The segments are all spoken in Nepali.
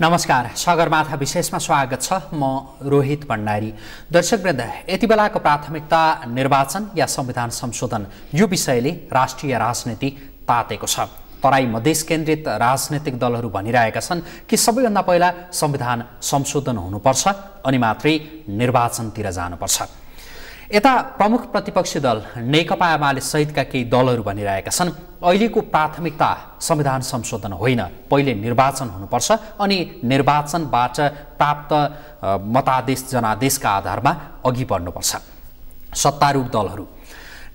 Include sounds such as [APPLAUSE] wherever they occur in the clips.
नमस्कार सगरमाथा विशेषमा स्वागत छ म रोहित भण्डारी दर्शकवृन्द यति बेलाको प्राथमिकता निर्वाचन या संविधान संशोधन यो विषयले राष्ट्रिय राजनीति तातेको छ तराई मधेस केन्द्रित राजनैतिक दलहरू भनिरहेका छन् कि सबैभन्दा पहिला संविधान संशोधन हुनुपर्छ अनि मात्रै निर्वाचनतिर जानुपर्छ यता प्रमुख प्रतिपक्षी दल नेकपा एमाले सहितका केही दलहरू भनिरहेका छन् अहिलेको प्राथमिकता संविधान संशोधन होइन पहिले निर्वाचन हुनुपर्छ अनि निर्वाचनबाट प्राप्त मतादेश जनादेशका आधारमा अघि बढ्नुपर्छ सत्तारूढ दलहरू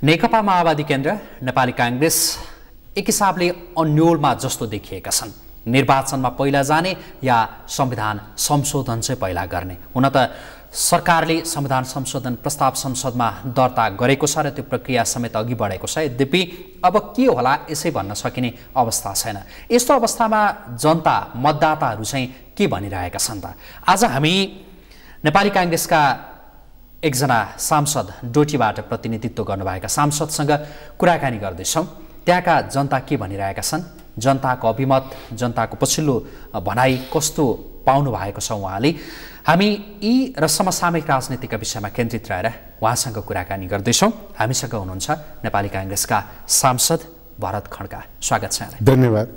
नेकपा माओवादी केन्द्र नेपाली काङ्ग्रेस एक हिसाबले अन्यलमा जस्तो देखिएका छन् निर्वाचनमा पहिला जाने या संविधान संशोधन चाहिँ पहिला गर्ने हुन त सरकारले संविधान संशोधन प्रस्ताव संसदमा दर्ता गरेको छ र त्यो प्रक्रिया समेत अघि बढेको छ यद्यपि अब के होला यसै भन्न सकिने अवस्था छैन यस्तो अवस्थामा जनता मतदाताहरू चाहिँ के भनिरहेका छन् त आज हामी नेपाली काङ्ग्रेसका एकजना सांसद डोटीबाट प्रतिनिधित्व गर्नुभएका सांसदसँग कुराकानी गर्दैछौँ त्यहाँका जनता के भनिरहेका छन् जनताको अभिमत जनताको पछिल्लो भनाइ कस्तो पाउनु भएको छ उहाँले हामी यी र समसामयिक राजनीतिका विषयमा केन्द्रित रहेर उहाँसँग कुराकानी गर्दैछौँ हामीसँग हुनुहुन्छ नेपाली काङ्ग्रेसका सांसद भरत खड्का स्वागत छ धन्यवाद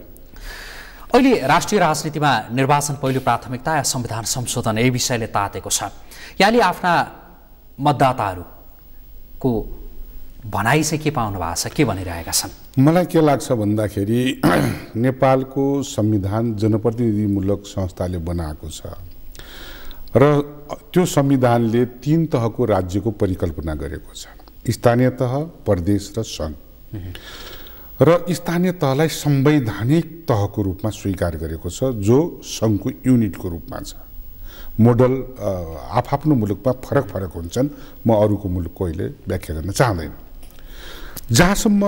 अहिले राष्ट्रिय राजनीतिमा निर्वाचन पहिलो प्राथमिकता या संविधान संशोधन यही विषयले तातेको छ यहाँले आफ्ना मतदाताहरूको भनाइ चाहिँ के पाउनु भएको छ के भनिरहेका छन् मलाई के लाग्छ भन्दाखेरि [CLEARS THROAT] नेपालको संविधान जनप्रतिनिधिमूलक संस्थाले बनाएको छ र त्यो संविधानले तिन तहको राज्यको परिकल्पना गरेको छ स्थानीय तह प्रदेश र सङ्घ र स्थानीय तहलाई संवैधानिक तहको रूपमा स्वीकार गरेको छ जो सङ्घको युनिटको रूपमा छ मोडल आफआफ्नो मुलुकमा फरक फरक हुन्छन् म अरूको मुलुकको अहिले व्याख्या गर्न चाहँदैन जहाँसम्म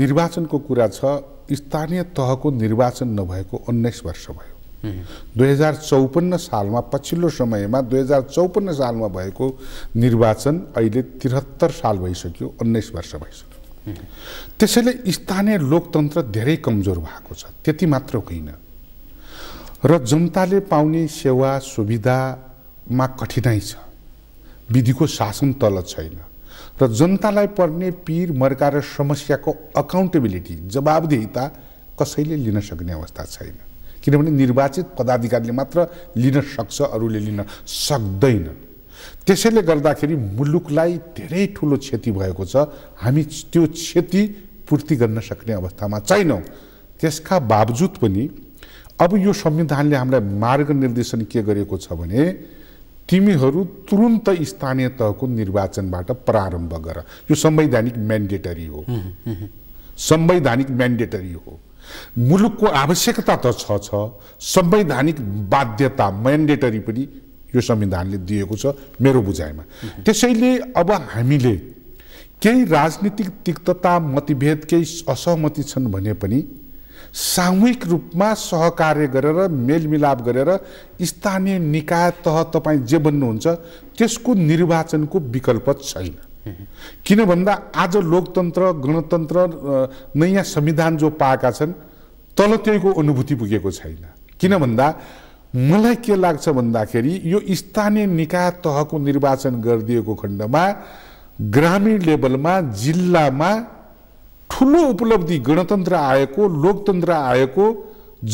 निर्वाचनको कुरा छ स्थानीय तहको निर्वाचन नभएको उन्नाइस वर्ष भयो दुई हजार चौपन्न सालमा पछिल्लो समयमा दुई हजार चौपन्न सालमा भएको निर्वाचन अहिले त्रिहत्तर साल भइसक्यो उन्नाइस वर्ष भइसक्यो त्यसैले स्थानीय लोकतन्त्र धेरै कमजोर भएको छ त्यति मात्र होइन र जनताले पाउने सेवा सुविधामा कठिनाइ छ विधिको शासन तल छैन र जनतालाई पर्ने पीर मर्का र समस्याको अकाउन्टेबिलिटी जवाबदेहिता कसैले लिन सक्ने अवस्था छैन किनभने निर्वाचित पदाधिकारीले मात्र लिन सक्छ अरूले लिन सक्दैन त्यसैले गर्दाखेरि मुलुकलाई धेरै ठुलो क्षति भएको छ हामी त्यो क्षति पूर्ति गर्न सक्ने अवस्थामा छैनौँ त्यसका बावजुद पनि अब यो संविधानले हामीलाई मार्ग निर्देशन के गरेको छ भने तिमीहरू तुरुन्त स्थानीय तहको निर्वाचनबाट प्रारम्भ गर यो संवैधानिक म्यान्डेटरी हो संवैधानिक म्यान्डेटरी हो मुलुकको आवश्यकता त छ छ संवैधानिक बाध्यता म्यान्डेटरी पनि यो संविधानले दिएको छ मेरो बुझाइमा त्यसैले अब हामीले केही राजनीतिक तिक्तता मतभेद केही असहमति छन् भने पनि सामूहिक रूपमा सहकार्य गरेर मेलमिलाप गरेर स्थानीय निकाय तह तपाईँ जे बन्नुहुन्छ त्यसको निर्वाचनको विकल्प छैन किन भन्दा आज लोकतन्त्र गणतन्त्र नयाँ संविधान जो पाएका छन् तल त्यहीको अनुभूति पुगेको छैन किन भन्दा मलाई के लाग्छ भन्दाखेरि यो स्थानीय निकाय तहको निर्वाचन गरिदिएको खण्डमा ग्रामीण लेभलमा जिल्लामा ठुलो उपलब्धि गणतन्त्र आएको लोकतन्त्र आएको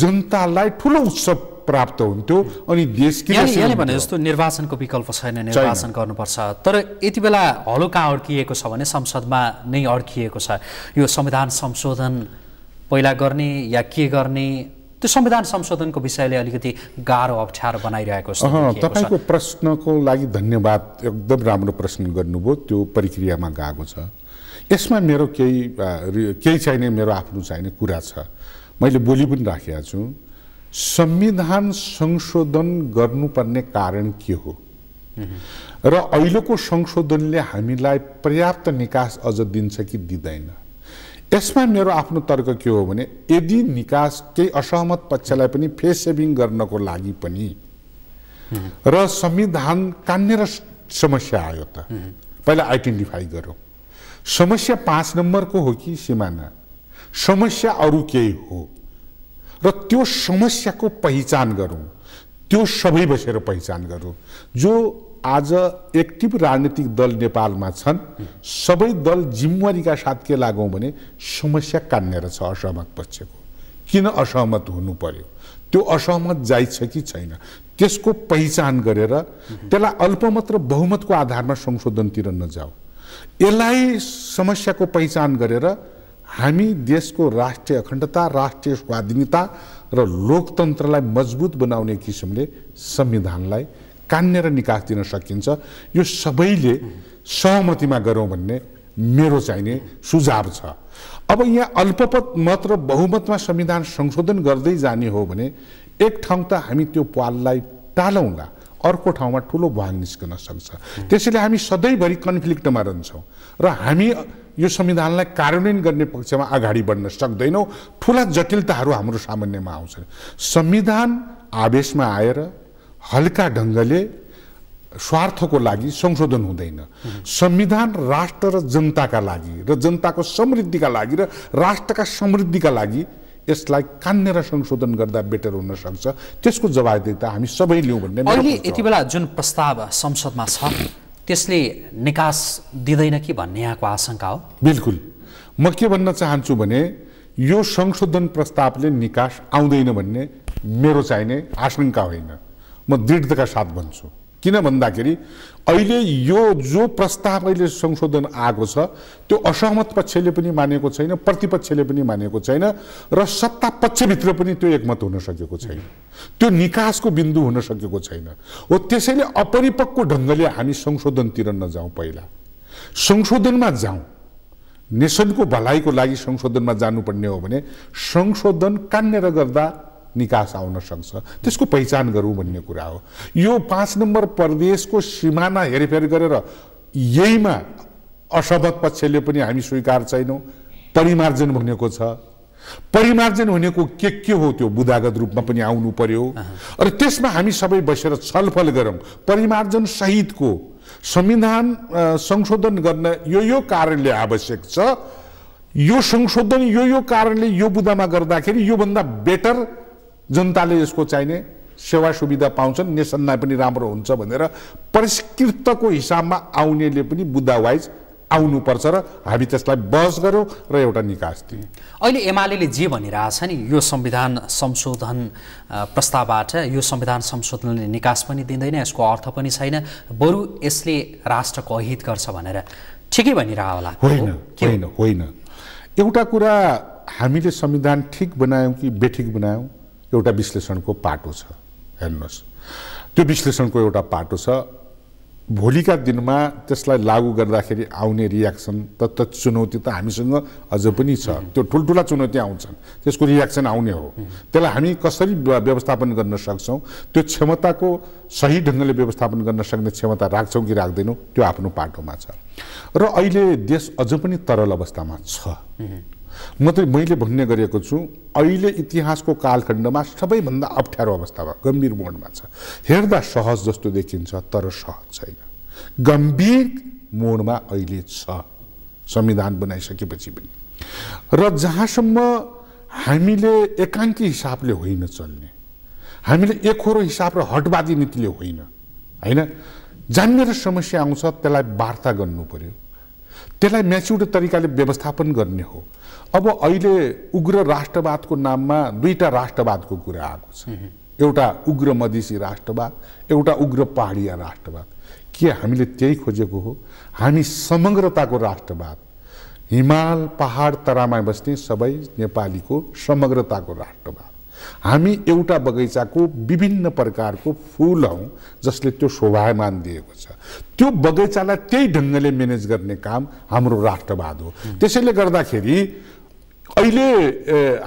जनतालाई ठुलो उत्सव प्राप्त हुन्थ्यो अनि देश यहाँले भने जस्तो निर्वाचनको विकल्प छैन निर्वाचन गर्नुपर्छ तर यति बेला हलो कहाँ अड्किएको छ भने संसदमा नै अड्किएको छ यो संविधान संशोधन पहिला गर्ने या के गर्ने त्यो संविधान संशोधनको विषयले अलिकति गाह्रो अप्ठ्यारो बनाइरहेको छ तपाईँको प्रश्नको लागि धन्यवाद एकदम राम्रो प्रश्न गर्नुभयो त्यो प्रक्रियामा गएको छ यसमा मेरो केही केही चाहिने मेरो आफ्नो चाहिने कुरा छ मैले बोली पनि राखेका छु संविधान संशोधन गर्नुपर्ने कारण के हो र अहिलेको संशोधनले हामीलाई पर्याप्त निकास अझ दिन्छ कि दिँदैन यसमा मेरो आफ्नो तर्क के हो भने यदि निकास केही असहमत पक्षलाई पनि फेस सेभिङ गर्नको लागि पनि र संविधान कान्य समस्या आयो त पहिला आइडेन्टिफाई गरौँ समस्या पाँच नम्बरको हो कि सिमाना समस्या अरू केही हो र त्यो समस्याको पहिचान गरौँ त्यो सबै बसेर पहिचान गरौँ जो आज एक्टिभ राजनीतिक दल नेपालमा छन् सबै दल जिम्मेवारीका साथ के लागौँ भने समस्या कान्नेर छ असहमत पक्षको किन असहमत हुनु पर्यो त्यो असहमत जाइछ कि छैन त्यसको पहिचान गरेर त्यसलाई अल्पमत र बहुमतको आधारमा संशोधनतिर नजाऊ यसलाई समस्याको पहिचान गरेर हामी देशको राष्ट्रिय अखण्डता राष्ट्रिय स्वाधीनता र लोकतन्त्रलाई मजबुत बनाउने किसिमले संविधानलाई कान्य र निकास दिन सकिन्छ यो सबैले सहमतिमा गरौँ भन्ने मेरो चाहिने सुझाव छ अब यहाँ अल्पपत मत र बहुमतमा संविधान संशोधन गर्दै जाने हो भने एक ठाउँ त हामी त्यो पाललाई टालौँला अर्को ठाउँमा ठुलो भाग निस्कन सक्छ त्यसैले हामी सधैँभरि कन्फ्लिक्टमा रहन्छौँ र हामी यो संविधानलाई कार्यान्वयन गर्ने पक्षमा अगाडि बढ्न सक्दैनौँ ठुला जटिलताहरू हाम्रो सामान्यमा आउँछ संविधान आवेशमा आएर हल्का ढङ्गले स्वार्थको लागि संशोधन हुँदैन संविधान राष्ट्र र जनताका लागि र जनताको समृद्धिका लागि र राष्ट्रका समृद्धिका लागि यसलाई कान्ने र संशोधन गर्दा बेटर हुन सक्छ त्यसको जवाबदेता हामी सबै लिउँ भन्ने यति बेला जुन प्रस्ताव संसदमा छ त्यसले निकास दिँदैन कि भन्ने यहाँको आशंका हो बिल्कुल म के भन्न चाहन्छु भने यो संशोधन प्रस्तावले निकास आउँदैन भन्ने मेरो चाहिने आशंका होइन म दृढताका साथ भन्छु किन भन्दाखेरि अहिले यो जो प्रस्ताव अहिले संशोधन आएको छ त्यो असहमत पक्षले पनि मानेको छैन प्रतिपक्षले पनि मानेको छैन र सत्ता पक्षभित्र पनि त्यो एकमत हुन सकेको छैन त्यो निकासको बिन्दु हुन सकेको छैन हो त्यसैले अपरिपक्व ढङ्गले हामी संशोधनतिर नजाउँ पहिला संशोधनमा जाउँ नेसनको भलाइको लागि संशोधनमा जानुपर्ने हो भने संशोधन कान्नेर गर्दा निकास आउन सक्छ त्यसको पहिचान गरौँ भन्ने कुरा हो यो पाँच नम्बर प्रदेशको सिमाना हेरफेर गरेर यहीमा असहमत पक्षले पनि हामी स्वीकार छैनौँ परिमार्जन भनेको छ परिमार्जन भनेको के के हो त्यो बुदागत रूपमा पनि आउनु पर्यो र त्यसमा हामी सबै बसेर छलफल गरौँ परिमार्जन सहितको संविधान संशोधन गर्न यो यो कारणले आवश्यक छ यो संशोधन यो यो कारणले यो बुदामा गर्दाखेरि योभन्दा बेटर जनताले यसको चाहिने सेवा सुविधा पाउँछन् नेसनलाई पनि राम्रो हुन्छ भनेर परिष्कृतको हिसाबमा आउनेले पनि बुद्धवाइज आउनुपर्छ र हामी त्यसलाई बहस गऱ्यौँ र एउटा निकास दियौँ अहिले एमाले जे भनिरहेछ नि यो संविधान संशोधन प्रस्तावबाट यो संविधान संशोधनले निकास पनि दिँदैन यसको अर्थ पनि छैन बरु यसले राष्ट्रको अहित गर्छ भनेर ठिकै भनिरह होला होइन होइन होइन एउटा कुरा हामीले संविधान ठिक बनायौँ कि बेठिक बनायौँ एउटा विश्लेषणको पाटो छ हेर्नुहोस् त्यो विश्लेषणको एउटा पाटो छ भोलिका दिनमा त्यसलाई लागू गर्दाखेरि आउने रियाक्सन त त चुनौती त हामीसँग अझ पनि छ त्यो ठुल्ठुला चुनौती आउँछन् त्यसको रियाक्सन आउने हो त्यसलाई हामी कसरी व्यवस्थापन गर्न सक्छौँ त्यो क्षमताको सही ढङ्गले व्यवस्थापन गर्न सक्ने क्षमता राख्छौँ कि राख्दैनौँ त्यो आफ्नो पाटोमा छ र अहिले देश अझ पनि तरल अवस्थामा छ मात्रै मैले भन्ने गरेको छु अहिले इतिहासको कालखण्डमा सबैभन्दा अप्ठ्यारो अवस्थामा गम्भीर मोडमा छ हेर्दा सहज जस्तो देखिन्छ तर सहज छैन गम्भीर मोडमा अहिले छ संविधान बनाइसकेपछि पनि र जहाँसम्म हामीले एकाङ्की हिसाबले होइन चल्ने हामीले एकहोरो हिसाब र हटवादी नीतिले होइन होइन जान्ने र समस्या आउँछ त्यसलाई वार्ता गर्नु पर्यो त्यसलाई म्याच्युर तरिकाले व्यवस्थापन गर्ने हो अब अहिले उग्र राष्ट्रवादको नाममा दुईवटा राष्ट्रवादको कुरा आएको छ एउटा उग्र मधेसी राष्ट्रवाद एउटा उग्र पहाडिया राष्ट्रवाद के हामीले त्यही खोजेको हो हामी समग्रताको राष्ट्रवाद हिमाल पहाड तरामा बस्ने सबै नेपालीको समग्रताको राष्ट्रवाद हामी एउटा बगैँचाको विभिन्न प्रकारको फुल हौँ जसले त्यो शोभायमान दिएको छ त्यो बगैँचालाई त्यही ढङ्गले म्यानेज गर्ने काम हाम्रो राष्ट्रवाद हो त्यसैले गर्दाखेरि अहिले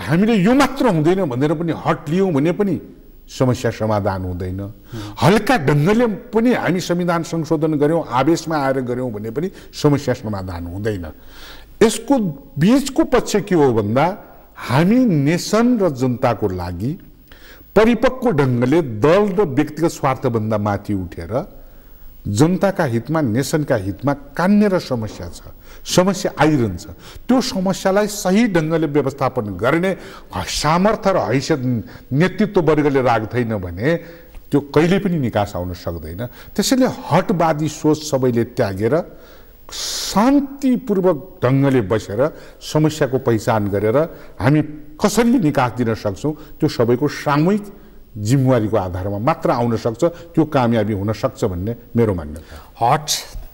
हामीले यो मात्र हुँदैन भनेर पनि हट लियौँ भने पनि समस्या समाधान हुँदैन हल्का ढङ्गले पनि हामी संविधान संशोधन गऱ्यौँ आवेशमा आएर गऱ्यौँ भने पनि समस्या समाधान हुँदैन यसको बिचको पक्ष के हो भन्दा हामी नेसन र जनताको लागि परिपक्व ढङ्गले दल र व्यक्तिगत स्वार्थभन्दा माथि उठेर जनताका हितमा नेसनका हितमा कान्ने र समस्या छ समस्या आइरहन्छ त्यो समस्यालाई सही ढङ्गले व्यवस्थापन गर्ने सामर्थ्य र हैसियत नेतृत्ववर्गले वर्गले राख्दैन भने त्यो कहिले पनि निकास आउन सक्दैन त्यसैले हटवादी सोच सबैले त्यागेर शान्तिपूर्वक ढङ्गले बसेर समस्याको पहिचान गरेर हामी कसरी निकास दिन सक्छौँ त्यो सबैको सामूहिक जिम्मेवारीको आधारमा मात्र आउन सक्छ त्यो कामयाबी हुन सक्छ भन्ने मेरो मान्यता हट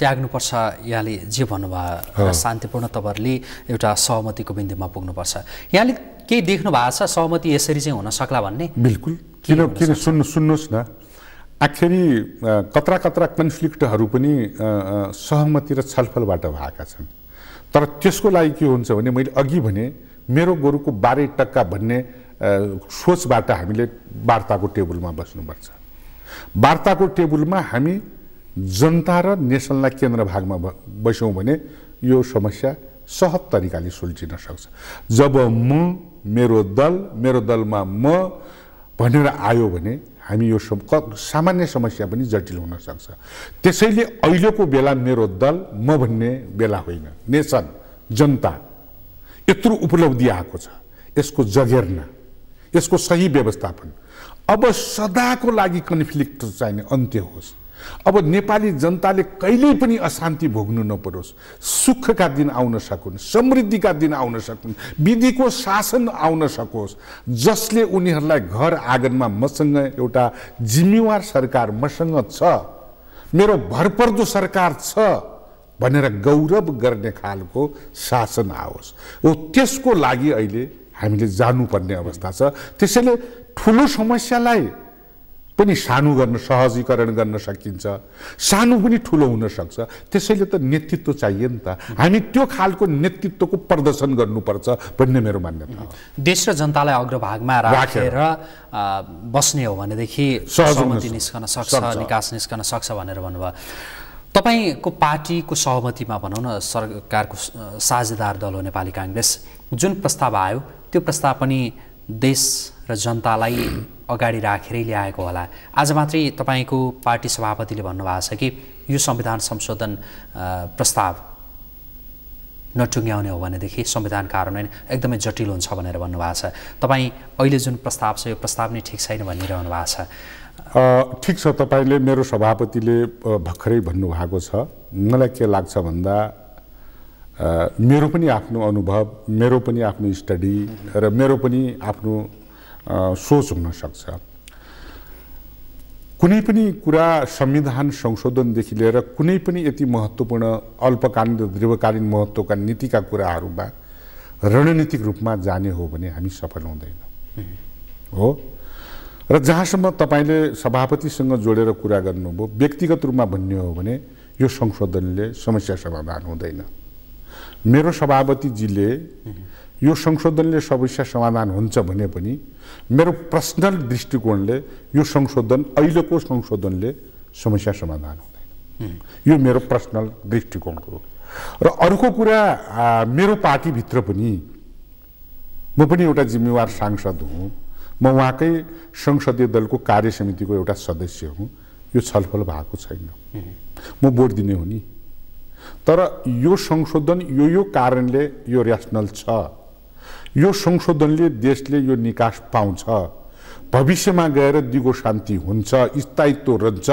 त्याग्नुपर्छ यहाँले जे भन्नुभयो शान्तिपूर्ण तपाईँहरूले एउटा सहमतिको बिन्दुमा पुग्नुपर्छ यहाँले केही देख्नु भएको छ सहमति यसरी चाहिँ हुन सक्ला भन्ने बिल्कुल किन किन सुन्नु सुन्नुहोस् न आखिरी कत्रा कत्रा कन्फ्लिक्टहरू पनि सहमति र छलफलबाट भएका छन् तर त्यसको लागि के हुन्छ भने मैले अघि भने मेरो गोरुको बाह्रै टक्का भन्ने सोचबाट हामीले वार्ताको टेबलमा बस्नुपर्छ वार्ताको टेबलमा हामी जनता र नेसनलाई केन्द्र भागमा बस्यौँ भने यो समस्या सहज तरिकाले सुल्झिन सक्छ जब म मेरो दल मेरो दलमा म भनेर आयो भने हामी यो सम सामान्य समस्या पनि जटिल हुन सक्छ त्यसैले अहिलेको बेला मेरो दल म भन्ने बेला होइन नेसन जनता यत्रो उपलब्धि आएको छ यसको जगेर्ना यसको सही व्यवस्थापन अब सदाको लागि कन्फ्लिक्ट चाहिने अन्त्य होस् अब नेपाली जनताले कहिल्यै पनि अशान्ति भोग्नु नपरोस् सुखका दिन आउन सकुन् समृद्धिका दिन आउन सकुन् विधिको शासन आउन सकोस् जसले उनीहरूलाई घर आँगनमा मसँग एउटा जिम्मेवार सरकार मसँग छ मेरो भरपर्दो सरकार छ भनेर गौरव गर्ने खालको शासन आओस् हो त्यसको लागि अहिले हामीले जानुपर्ने अवस्था छ त्यसैले ठुलो समस्यालाई पनि सानो गर्न सहजीकरण गर्न सकिन्छ सानो पनि ठुलो हुनसक्छ त्यसैले त नेतृत्व चाहियो नि त हामी त्यो खालको नेतृत्वको प्रदर्शन गर्नुपर्छ भन्ने मेरो मान्यता देश र जनतालाई अग्रभागमा राखेर बस्ने हो भनेदेखि सहमति निस्कन सक्छ निकास निस्कन सक्छ भनेर भन्नुभयो तपाईँको पार्टीको सहमतिमा भनौँ न सरकारको साझेदार दल हो नेपाली काङ्ग्रेस जुन प्रस्ताव आयो त्यो प्रस्ताव पनि देश र जनतालाई अगाडि राखेरै ल्याएको होला आज मात्रै तपाईँको पार्टी सभापतिले भन्नुभएको छ कि यो संविधान संशोधन प्रस्ताव नटुङ्ग्याउने हो भनेदेखि संविधान कार्यान्वयन एकदमै जटिल हुन्छ भनेर भन्नुभएको छ तपाईँ अहिले जुन प्रस्ताव छ यो प्रस्ताव नै ठिक छैन भनिरहनु भएको छ ठिक छ तपाईँले मेरो सभापतिले भर्खरै भन्नुभएको छ मलाई के लाग्छ भन्दा मेरो पनि आफ्नो अनुभव मेरो पनि आफ्नो स्टडी र मेरो पनि आफ्नो सोच हुनसक्छ कुनै पनि कुरा संविधान संशोधनदेखि लिएर कुनै पनि यति महत्त्वपूर्ण अल्पकालीन र दीर्घकालीन महत्त्वका नीतिका कुराहरूमा रणनीतिक रूपमा जाने हो भने हामी सफल हुँदैन हो र जहाँसम्म तपाईँले सभापतिसँग जोडेर कुरा गर्नुभयो व्यक्तिगत रूपमा भन्ने हो भने यो संशोधनले समस्या समाधान हुँदैन मेरो सभापतिजीले यो संशोधनले समस्या समाधान हुन्छ भने पनि मेरो पर्सनल दृष्टिकोणले यो संशोधन अहिलेको संशोधनले समस्या समाधान हुँदैन यो मेरो पर्सनल दृष्टिकोण हो र अर्को कुरा मेरो पार्टीभित्र पनि म पनि एउटा जिम्मेवार सांसद हुँ म उहाँकै संसदीय दलको कार्य समितिको एउटा सदस्य हुँ यो छलफल भएको छैन म भोट दिने हो नि तर यो संशोधन यो यो कारणले यो ऱ्यासनल छ यो संशोधनले देशले यो निकास पाउँछ भविष्यमा गएर दिगो शान्ति हुन्छ स्थायित्व रहन्छ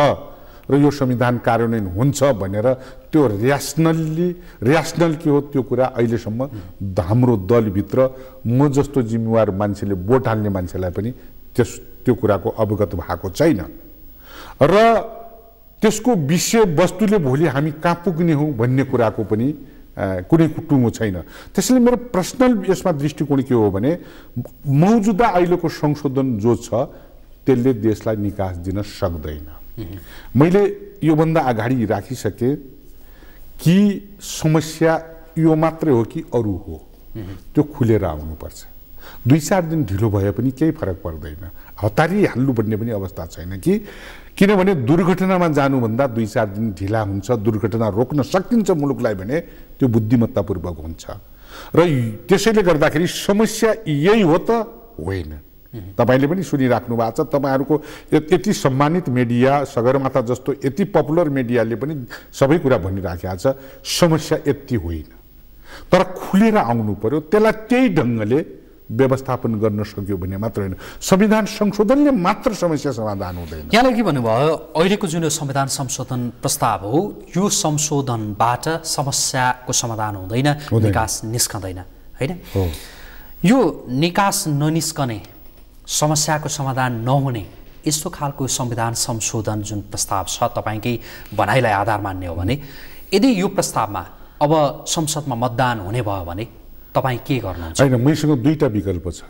र यो संविधान कार्यान्वयन हुन्छ भनेर त्यो ऱ्यासनल्ली ऱ्यासनल के हो त्यो कुरा अहिलेसम्म हाम्रो दलभित्र म जस्तो जिम्मेवार मान्छेले भोट हाल्ने मान्छेलाई पनि त्यस त्यो कुराको अवगत भएको छैन र त्यसको विषयवस्तुले भोलि हामी कहाँ पुग्ने हौँ भन्ने कुराको पनि कुनै टुङ्गो छैन त्यसैले मेरो पर्सनल यसमा दृष्टिकोण के हो भने मौजुदा अहिलेको संशोधन जो छ त्यसले देशलाई निकास दिन सक्दैन मैले योभन्दा अगाडि राखिसकेँ कि समस्या यो मात्रै हो कि अरू हो त्यो खुलेर आउनुपर्छ दुई चार दिन ढिलो भए पनि केही फरक पर्दैन हतारी भन्ने पनि अवस्था छैन कि किनभने दुर्घटनामा जानुभन्दा दुई चार दिन ढिला हुन्छ दुर्घटना रोक्न सकिन्छ मुलुकलाई भने त्यो बुद्धिमत्तापूर्वक हुन्छ र त्यसैले गर्दाखेरि समस्या यही हो त होइन तपाईँले पनि सुनिराख्नु भएको छ तपाईँहरूको यति सम्मानित मिडिया सगरमाथा जस्तो यति पपुलर मिडियाले पनि सबै कुरा भनिराखेको छ समस्या यति होइन तर खुलेर आउनु पर्यो त्यसलाई त्यही ढङ्गले व्यवस्थापन गर्न सक्यो भने मात्र होइन संविधान संशोधनले मात्र समस्या समाधान हुँदैन यहाँलाई के भन्नुभयो अहिलेको जुन यो संविधान संशोधन प्रस्ताव हो यो संशोधनबाट समस्याको समाधान हुँदैन निकास निस्कँदैन होइन यो निकास ननिस्कने समस्याको समाधान नहुने यस्तो खालको संविधान संशोधन जुन प्रस्ताव छ तपाईँकै भनाइलाई आधार मान्ने हो भने यदि यो प्रस्तावमा अब संसदमा मतदान हुने भयो भने तपाईँ के गर्नुहुन्छ होइन मैसँग दुईवटा विकल्प छ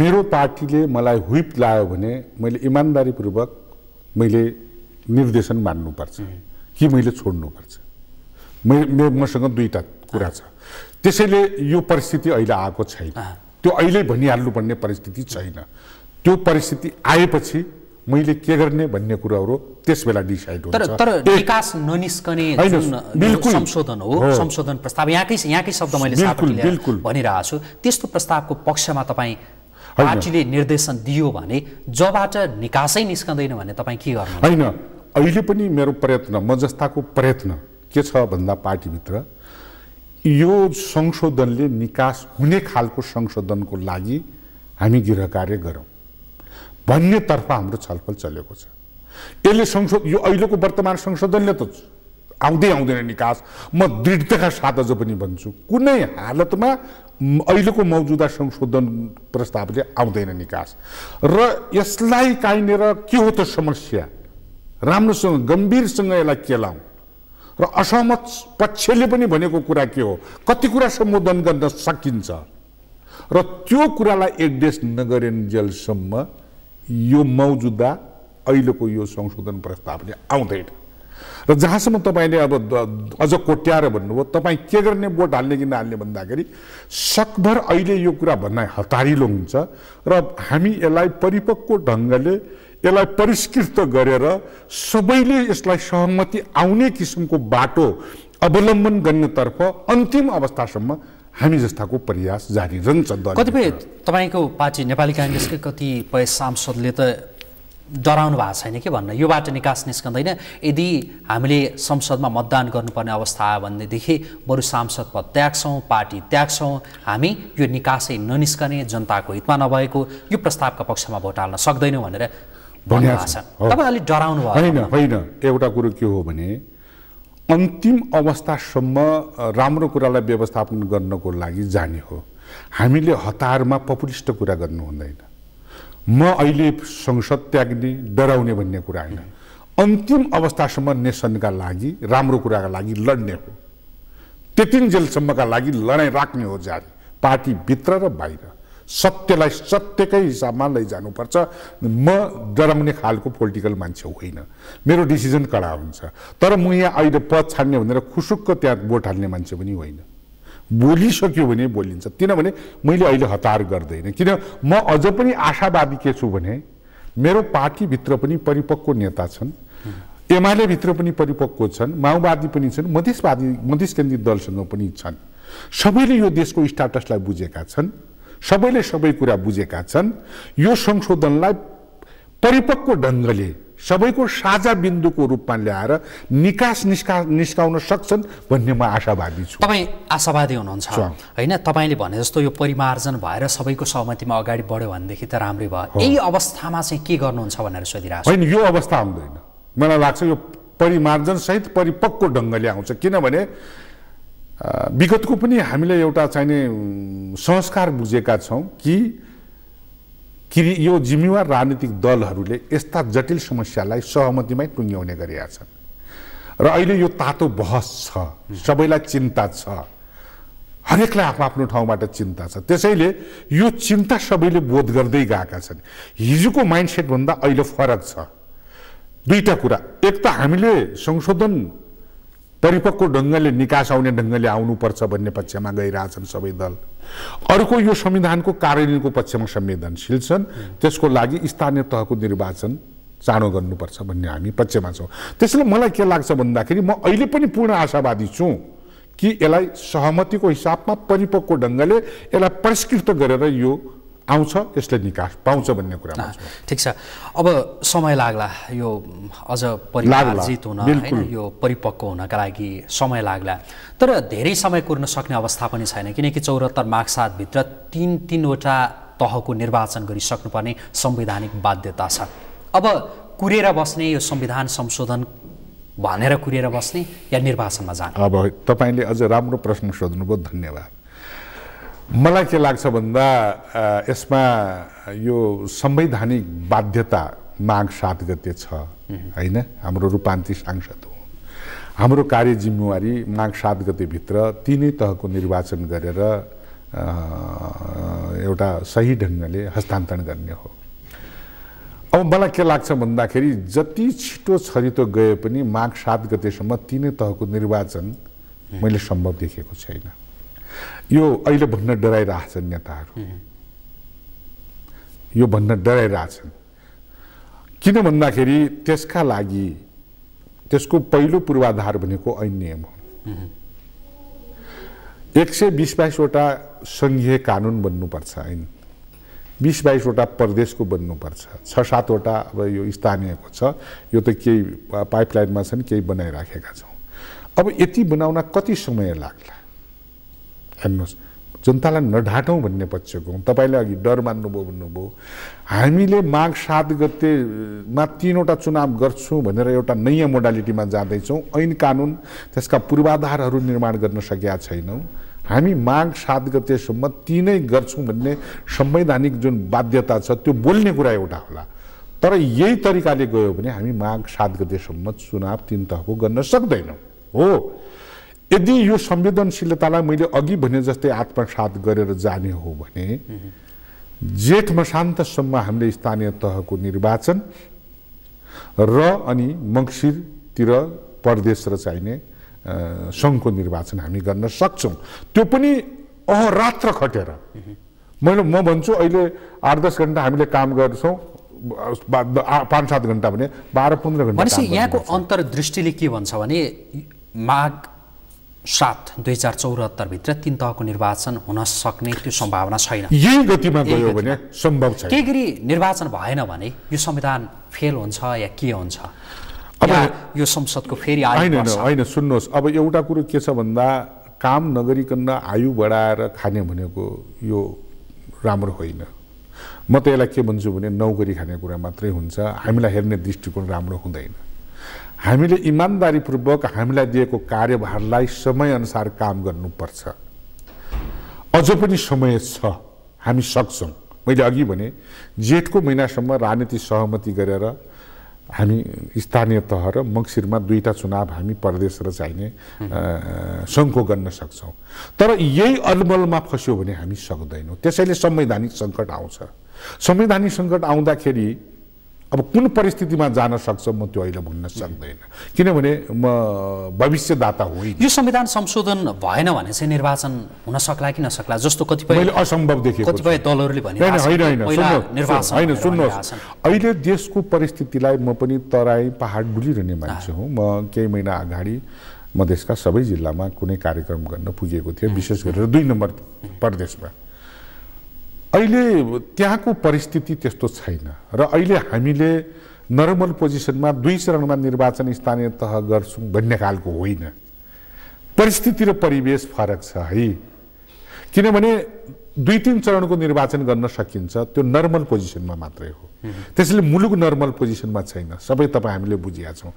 मेरो पार्टीले मलाई ह्विप लायो भने मैले इमान्दारीपूर्वक मैले निर्देशन मान्नुपर्छ कि मैले छोड्नुपर्छ मै मसँग दुईवटा कुरा छ त्यसैले यो परिस्थिति अहिले आएको छैन त्यो अहिले भनिहाल्नुपर्ने परिस्थिति छैन त्यो परिस्थिति आएपछि मैले के गर्ने भन्ने कुराहरू त्यस बेला डिसाइड हुन्छ तर विकास ननिस्कने संशोधन हो संशोधन प्रस्ताव यहाँकै यहाँकै शब्द मैले भनिरहेको छु त्यस्तो प्रस्तावको पक्षमा तपाईँ पार्टीले निर्देशन दियो भने जबाट निकासै निस्कँदैन भने तपाईँ के गर्नु होइन अहिले पनि मेरो प्रयत्न म जस्ताको प्रयत्न के छ भन्दा पार्टीभित्र यो संशोधनले निकास हुने खालको संशोधनको लागि हामी गृह कार्य गरौँ भन्नेतर्फ हाम्रो छलफल चलेको छ यसले संशोध यो अहिलेको वर्तमान संशोधनले त आउँदै आउँदैन निकास म दृढताका साथ अझ पनि भन्छु कुनै हालतमा अहिलेको मौजुदा संशोधन प्रस्तावले आउँदैन निकास र यसलाई काहीँनिर के हो त समस्या राम्रोसँग गम्भीरसँग यसलाई केलाउँ र असहमत पक्षले पनि भनेको कुरा के हो कति कुरा सम्बोधन गर्न सकिन्छ र त्यो कुरालाई एड्रेस नगरेन्जेलसम्म यो मौजुदा अहिलेको यो संशोधन प्रस्तावले आउँदैन र जहाँसम्म तपाईँले अब अझ कोट्याएर भन्नुभयो तपाईँ के गर्ने भोट हाल्ने कि नहाल्ने भन्दाखेरि सकभर अहिले यो कुरा भन्न हतारिलो हुन्छ र हामी यसलाई परिपक्व ढङ्गले यसलाई परिष्कृत गरेर सबैले यसलाई सहमति आउने किसिमको बाटो अवलम्बन गर्नेतर्फ अन्तिम अवस्थासम्म हामी जस्ताको प्रयास जारी रहन्छ कतिपय तपाईँको पार्टी नेपाली काङ्ग्रेसकै कतिपय सांसदले त डराउनु भएको छैन कि भन्न यो बाटो निकास निस्कँदैन यदि हामीले संसदमा मतदान गर्नुपर्ने अवस्था आयो भनेदेखि बरु सांसद पद त्याग्छौँ पार्टी त्याग्छौँ हामी यो निकासै ननिस्कने जनताको हितमा नभएको यो प्रस्तावका पक्षमा भोट हाल्न सक्दैनौँ भनेर भन्नुभएको छ तपाईँ अलिक डराउनु भयो होइन होइन एउटा कुरो के हो भने अन्तिम अवस्थासम्म राम्रो कुरालाई व्यवस्थापन गर्नको लागि जाने हो हामीले हतारमा पपुलिस्ट कुरा गर्नु हुँदैन म अहिले संसद त्याग्ने डराउने भन्ने कुरा होइन अन्तिम अवस्थासम्म नेसनका लागि राम्रो कुराका लागि लड्ने हो त्यतिन्जेलसम्मका लागि लडाइँ राख्ने हो जारी पार्टीभित्र र बाहिर सत्यलाई सत्यकै हिसाबमा लैजानुपर्छ म डराउने खालको पोलिटिकल मान्छे होइन मेरो डिसिजन कडा हुन्छ तर म यहाँ अहिले पद छाड्ने भनेर खुसुक्क त्यहाँ भोट हाल्ने मान्छे पनि होइन बोलिसक्यो भने बोलिन्छ किनभने मैले अहिले हतार गर्दैन किन म अझ पनि आशावादी के छु भने मेरो पार्टीभित्र पनि परिपक्व नेता छन् एमाले भित्र पनि परिपक्व छन् माओवादी पनि छन् मधेसवादी मधेस केन्द्रित दलसँग पनि छन् सबैले यो देशको स्टाटसलाई बुझेका छन् सबैले सबै कुरा बुझेका छन् यो संशोधनलाई परिपक्व ढङ्गले सबैको साझा बिन्दुको रूपमा ल्याएर निकास निस्का निस्काउन सक्छन् भन्ने म आशावादी छु तपाईँ आशावादी हुनुहुन्छ होइन तपाईँले भने जस्तो यो परिमार्जन भएर सबैको सहमतिमा अगाडि बढ्यो भनेदेखि त राम्रै भयो यही अवस्थामा चाहिँ के गर्नुहुन्छ भनेर सोधिरहेको होइन यो अवस्था आउँदैन मलाई लाग्छ यो परिमार्जन सहित परिपक्व ढङ्गले आउँछ किनभने विगतको पनि हामीले एउटा चाहिने संस्कार बुझेका छौँ कि कि यो जिम्मेवार राजनीतिक दलहरूले यस्ता जटिल समस्यालाई सहमतिमै टुङ्ग्याउने गरेका छन् र अहिले यो तातो बहस छ सबैलाई चिन्ता छ हरेकलाई आफ्नो आफ्नो ठाउँबाट चिन्ता छ त्यसैले यो चिन्ता सबैले बोध गर्दै गएका छन् हिजोको माइन्डसेटभन्दा अहिले फरक छ दुईवटा कुरा एक त हामीले संशोधन परिपक्व ढङ्गले निकास आउने ढङ्गले आउनुपर्छ भन्ने पक्षमा गइरहेछन् सबै दल अर्को यो संविधानको कार्यान्वयनको पक्षमा संवेदनशील छन् त्यसको लागि स्थानीय तहको निर्वाचन चाँडो गर्नुपर्छ भन्ने हामी पक्षमा छौँ त्यसैले मलाई के लाग्छ भन्दाखेरि म अहिले पनि पूर्ण आशावादी छु कि यसलाई सहमतिको हिसाबमा परिपक्व ढङ्गले यसलाई परिष्कृत गरेर यो आउँछ त्यसले निकास पाउँछ भन्ने कुरा ठिक छ अब समय लाग्ला यो अझ परिमार्जित हुन होइन यो परिपक्व हुनका लागि समय लाग्ला तर धेरै समय कुर्न सक्ने अवस्था पनि छैन किनकि चौरात्तर माघ सातभित्र तिन तिनवटा तहको निर्वाचन गरिसक्नुपर्ने संवैधानिक बाध्यता छ अब कुरेर बस्ने यो संविधान संशोधन भनेर कुरेर बस्ने या निर्वाचनमा जाने अब तपाईँले अझ राम्रो प्रश्न सोध्नुभयो धन्यवाद मलाई के लाग्छ भन्दा यसमा यो संवैधानिक बाध्यता माघ सात गते छ होइन हाम्रो रूपान्ती सांसद हो हाम्रो कार्य जिम्मेवारी माघ सात गतेभित्र तिनै तहको निर्वाचन गरेर एउटा सही ढङ्गले हस्तान्तरण गर्ने हो अब मलाई के लाग्छ भन्दाखेरि जति छिटो छरितो गए पनि माघ सात गतेसम्म तिनै तहको निर्वाचन मैले सम्भव देखेको छैन यो अहिले भन्न डराइरहेछन् नेताहरू यो भन्न डराइरहेछन् किन भन्दाखेरि त्यसका लागि त्यसको पहिलो पूर्वाधार भनेको ऐन नियम हो एक सय बिस बाइसवटा सङ्घीय कानुन बन्नुपर्छ ऐन बिस बाइसवटा प्रदेशको बन्नुपर्छ छ सातवटा अब यो स्थानीयको छ यो त केही पाइपलाइनमा छन् केही बनाइराखेका छौँ अब यति बनाउन कति समय लाग्ला हेर्नुहोस् जनतालाई नढाटौँ भन्ने पक्षको तपाईँले अघि डर मान्नुभयो भन्नुभयो हामीले माघ सात गतेमा तिनवटा चुनाव गर्छौँ भनेर एउटा नयाँ मोडालिटीमा जाँदैछौँ ऐन कानुन त्यसका पूर्वाधारहरू निर्माण गर्न सकेका छैनौँ हामी माघ सात गतेसम्म तिनै गर्छौँ भन्ने संवैधानिक जुन बाध्यता छ त्यो बोल्ने कुरा एउटा होला तर यही तरिकाले गयो भने हामी माघ सात गतेसम्म चुनाव तिन तहको गर्न सक्दैनौँ हो यदि यो संवेदनशीलतालाई मैले अघि भने जस्तै आत्मसात गरेर जाने हो भने जेठ मसान्तसम्म हामीले स्थानीय तहको निर्वाचन र अनि मङ्सिरतिर परदेश र चाहिने सङ्घको निर्वाचन हामी गर्न सक्छौँ त्यो पनि अहरात्र खटेर मैले म भन्छु अहिले आठ दस घन्टा हामीले काम गर्छौँ पाँच सात घन्टा भने बाह्र पन्ध्र घन्टा यहाँको अन्तर्दृष्टिले के भन्छ भने माघ सात दुई हजार चौरात्तरभित्र तिन तहको निर्वाचन हुन सक्ने त्यो सम्भावना छैन यही गतिमा गयो भने सम्भव छ के गरी निर्वाचन भएन भने यो संविधान फेल हुन्छ या के हुन्छ अब यो संसदको फेरि होइन होइन सुन्नुहोस् अब एउटा कुरो के छ भन्दा काम नगरिकन आयु बढाएर खाने भनेको यो राम्रो होइन म त यसलाई के भन्छु भने नौकरी खाने कुरा मात्रै हुन्छ हामीलाई हेर्ने दृष्टिकोण राम्रो हुँदैन हामीले इमान्दारीपूर्वक हामीलाई दिएको कार्यभारलाई समयअनुसार काम गर्नुपर्छ अझ पनि समय छ हामी सक्छौँ मैले अघि भने जेठको महिनासम्म राजनीति सहमति गरेर हामी स्थानीय तह र मङ्सिरमा दुईवटा चुनाव हामी प्रदेश र चाहिने सङ्घको गर्न सक्छौँ तर यही अलमलमा फस्यो भने हामी सक्दैनौँ त्यसैले संवैधानिक सङ्कट आउँछ संवैधानिक सङ्कट आउँदाखेरि अब कुन परिस्थितिमा जान सक्छ म त्यो अहिले भन्न सक्दैन किनभने म भविष्यदाता होइन यो संविधान संशोधन भएन भने चाहिँ निर्वाचन हुन सक्ला कि नसक्ला जस्तो कतिपय मैले असम्भव देखेको कतिपय दलहरूले भने होइन होइन सुन्नुहोस् अहिले देशको परिस्थितिलाई म पनि तराई पहाड डुलिरहने मान्छे हुँ म केही महिना अगाडि म देशका सबै जिल्लामा कुनै कार्यक्रम गर्न पुगेको थिएँ विशेष गरेर दुई नम्बर प्रदेशमा अहिले त्यहाँको परिस्थिति त्यस्तो छैन र अहिले हामीले नर्मल पोजिसनमा दुई चरणमा निर्वाचन स्थानीय तह गर्छौँ भन्ने खालको होइन परिस्थिति र परिवेश फरक छ है किनभने दुई तिन चरणको निर्वाचन गर्न सकिन्छ त्यो नर्मल पोजिसनमा मात्रै हो त्यसैले मुलुक नर्मल पोजिसनमा छैन सबै तपाईँ हामीले बुझिया छौँ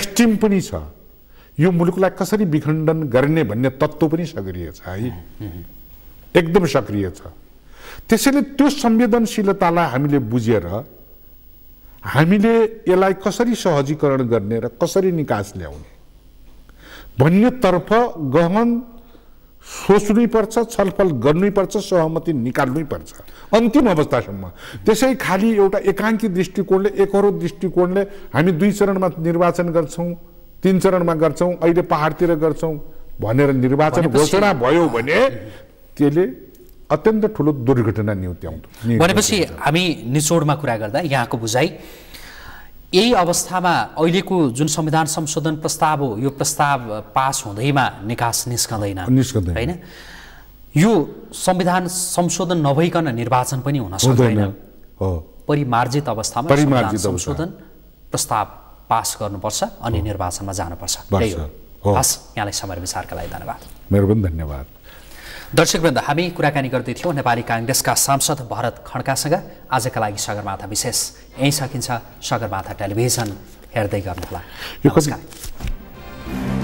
एक्सट्रिम पनि छ यो मुलुकलाई कसरी विखण्डन गर्ने भन्ने तत्त्व पनि सक्रिय छ है एकदम सक्रिय छ त्यसैले त्यो संवेदनशीलतालाई हामीले बुझेर हामीले यसलाई कसरी सहजीकरण गर्ने र कसरी निकास ल्याउने भन्नेतर्फ गहन पर्छ छलफल गर्नैपर्छ सहमति निकाल्नैपर्छ अन्तिम अवस्थासम्म त्यसै खालि एउटा एकाङ्की दृष्टिकोणले एकरो दृष्टिकोणले हामी दुई चरणमा निर्वाचन गर्छौँ तिन चरणमा गर्छौँ अहिले पहाडतिर गर्छौँ भनेर निर्वाचन घोषणा भयो भने त्यसले अत्यन्त ठुलो दुर्घटना निहुत्याउँदो भनेपछि हामी निचोडमा कुरा गर्दा यहाँको बुझाइ यही अवस्थामा अहिलेको जुन संविधान संशोधन प्रस्ताव हो यो प्रस्ताव पास हुँदैमा निकास निस्कँदैन निस्कँदैन होइन यो संविधान संशोधन नभइकन निर्वाचन पनि हुन सक्दैन हो परिमार्जित अवस्थामा परिमार्जित संशोधन प्रस्ताव पास गर्नुपर्छ अनि निर्वाचनमा जानुपर्छ यहाँलाई समर विचारका लागि धन्यवाद मेरो पनि धन्यवाद दर्शकवृन्द हामी कुराकानी गर्दै थियौँ नेपाली काङ्ग्रेसका सांसद भरत खड्कासँग आजका लागि सगरमाथा विशेष यहीँ सकिन्छ सगरमाथा टेलिभिजन हेर्दै गर्नुहोला